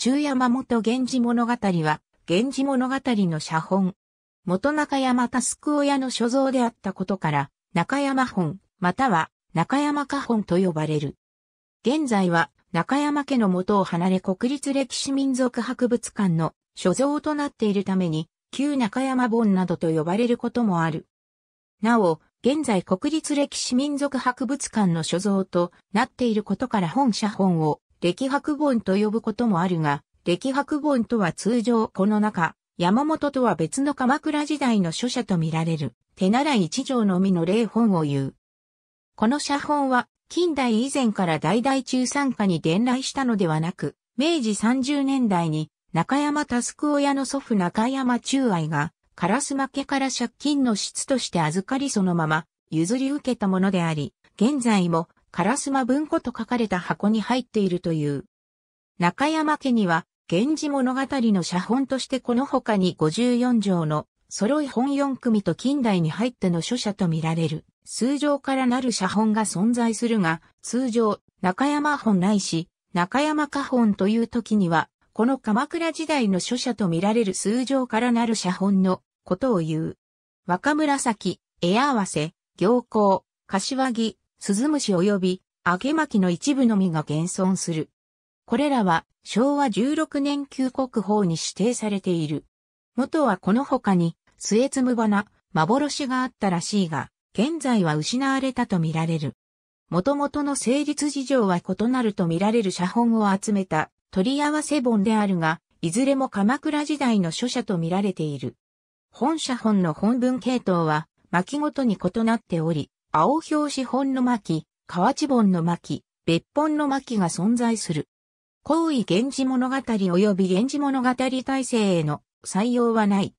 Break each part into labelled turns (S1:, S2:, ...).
S1: 中山元源氏物語は、源氏物語の写本。元中山タスク親の所蔵であったことから、中山本、または中山家本と呼ばれる。現在は中山家の元を離れ国立歴史民族博物館の所蔵となっているために、旧中山本などと呼ばれることもある。なお、現在国立歴史民族博物館の所蔵となっていることから本写本を歴博本と呼ぶこともあるが、歴博本とは通常この中、山本とは別の鎌倉時代の書写と見られる、手習い一条のみの例本を言う。この写本は、近代以前から代々中産下に伝来したのではなく、明治30年代に中山タスク親の祖父中山中愛が、カラス負けから借金の質として預かりそのまま譲り受けたものであり、現在も烏マ文庫と書かれた箱に入っているという。中山家には、源氏物語の写本としてこの他に54条の揃い本4組と近代に入っての書写とみられる、数条からなる写本が存在するが、通常、中山本ないし、中山家本という時には、この鎌倉時代の書写とみられる数条からなる写本のことを言う。若紫、絵合わせ、行幸、柏木、鈴虫及びアげマキの一部のみが現存する。これらは昭和16年旧国宝に指定されている。元はこの他に末ムバナ、幻があったらしいが、現在は失われたとみられる。元々の成立事情は異なるとみられる写本を集めた取り合わせ本であるが、いずれも鎌倉時代の書写とみられている。本写本の本文系統は巻ごとに異なっており、青表紙本の巻、河内本の巻、別本の巻が存在する。高位源氏物語及び源氏物語体制への採用はない。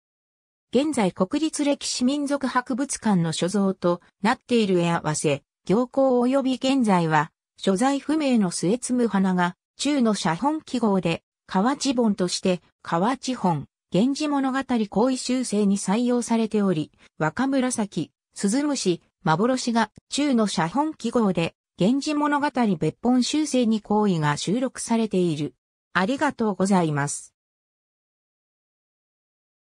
S1: 現在国立歴史民族博物館の所蔵となっている絵合わせ、行行及び現在は、所在不明の末摘む花が、中の写本記号で、河内本として、河内本、源氏物語行為修正に採用されており、若紫、鈴虫、幻が中の写本記号で、源氏物語別本修正に行為が収録されている。ありがとうございます。